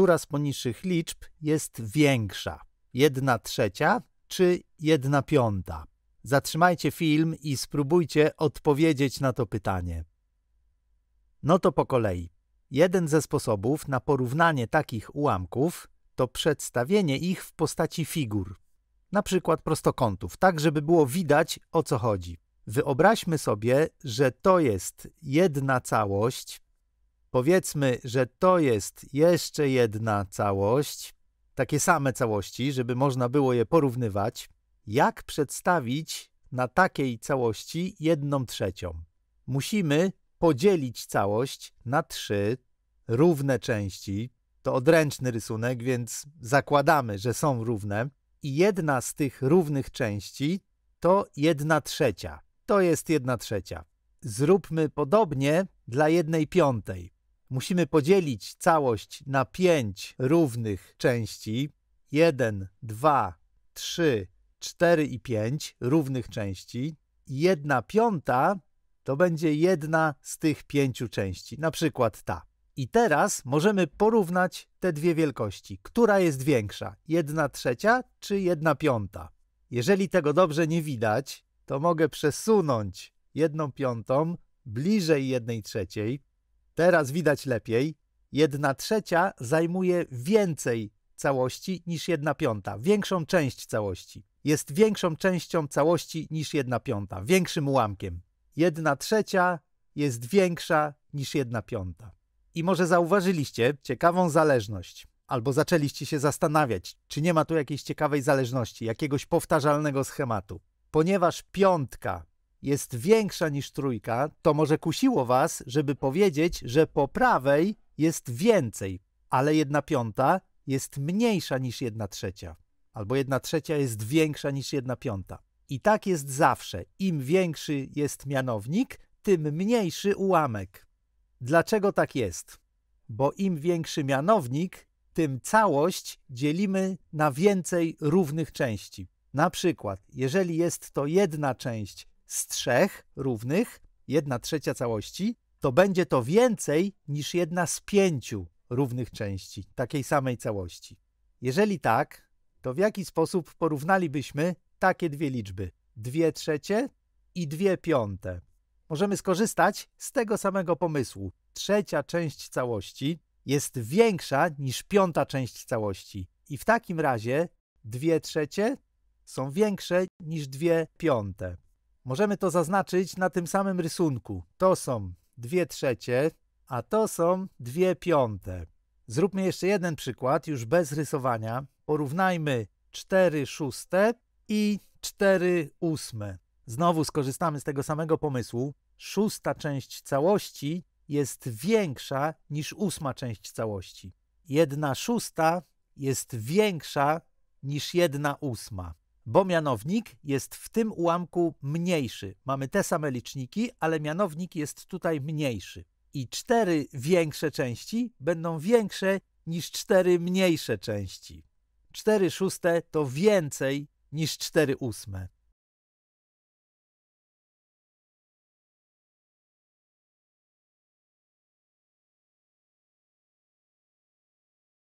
która z poniższych liczb jest większa? 1 trzecia czy 1 piąta? Zatrzymajcie film i spróbujcie odpowiedzieć na to pytanie. No to po kolei. Jeden ze sposobów na porównanie takich ułamków to przedstawienie ich w postaci figur, na przykład prostokątów, tak żeby było widać o co chodzi. Wyobraźmy sobie, że to jest jedna całość, Powiedzmy, że to jest jeszcze jedna całość, takie same całości, żeby można było je porównywać. Jak przedstawić na takiej całości jedną trzecią? Musimy podzielić całość na trzy równe części. To odręczny rysunek, więc zakładamy, że są równe. I jedna z tych równych części to jedna trzecia. To jest jedna trzecia. Zróbmy podobnie dla jednej piątej. Musimy podzielić całość na pięć równych części. 1, 2, 3, 4 i 5 równych części. Jedna piąta to będzie jedna z tych pięciu części, na przykład ta. I teraz możemy porównać te dwie wielkości. Która jest większa? Jedna trzecia czy jedna piąta? Jeżeli tego dobrze nie widać, to mogę przesunąć jedną piątą bliżej jednej trzeciej, Teraz widać lepiej. Jedna trzecia zajmuje więcej całości niż jedna piąta, większą część całości. Jest większą częścią całości niż jedna piąta, większym ułamkiem. Jedna trzecia jest większa niż jedna piąta. I może zauważyliście ciekawą zależność, albo zaczęliście się zastanawiać, czy nie ma tu jakiejś ciekawej zależności, jakiegoś powtarzalnego schematu. Ponieważ piątka jest większa niż trójka, to może kusiło was, żeby powiedzieć, że po prawej jest więcej, ale jedna piąta jest mniejsza niż jedna trzecia, albo jedna trzecia jest większa niż jedna piąta. I tak jest zawsze. Im większy jest mianownik, tym mniejszy ułamek. Dlaczego tak jest? Bo im większy mianownik, tym całość dzielimy na więcej równych części. Na przykład, jeżeli jest to jedna część z trzech równych, jedna trzecia całości, to będzie to więcej niż jedna z pięciu równych części takiej samej całości. Jeżeli tak, to w jaki sposób porównalibyśmy takie dwie liczby? Dwie trzecie i dwie piąte. Możemy skorzystać z tego samego pomysłu. Trzecia część całości jest większa niż piąta część całości. I w takim razie dwie trzecie są większe niż dwie piąte. Możemy to zaznaczyć na tym samym rysunku. To są dwie trzecie, a to są dwie piąte. Zróbmy jeszcze jeden przykład, już bez rysowania. Porównajmy 4 szóste i 4 ósme. Znowu skorzystamy z tego samego pomysłu. Szósta część całości jest większa niż ósma część całości. Jedna szósta jest większa niż jedna ósma bo mianownik jest w tym ułamku mniejszy. Mamy te same liczniki, ale mianownik jest tutaj mniejszy. I cztery większe części będą większe niż cztery mniejsze części. Cztery szóste to więcej niż cztery ósme.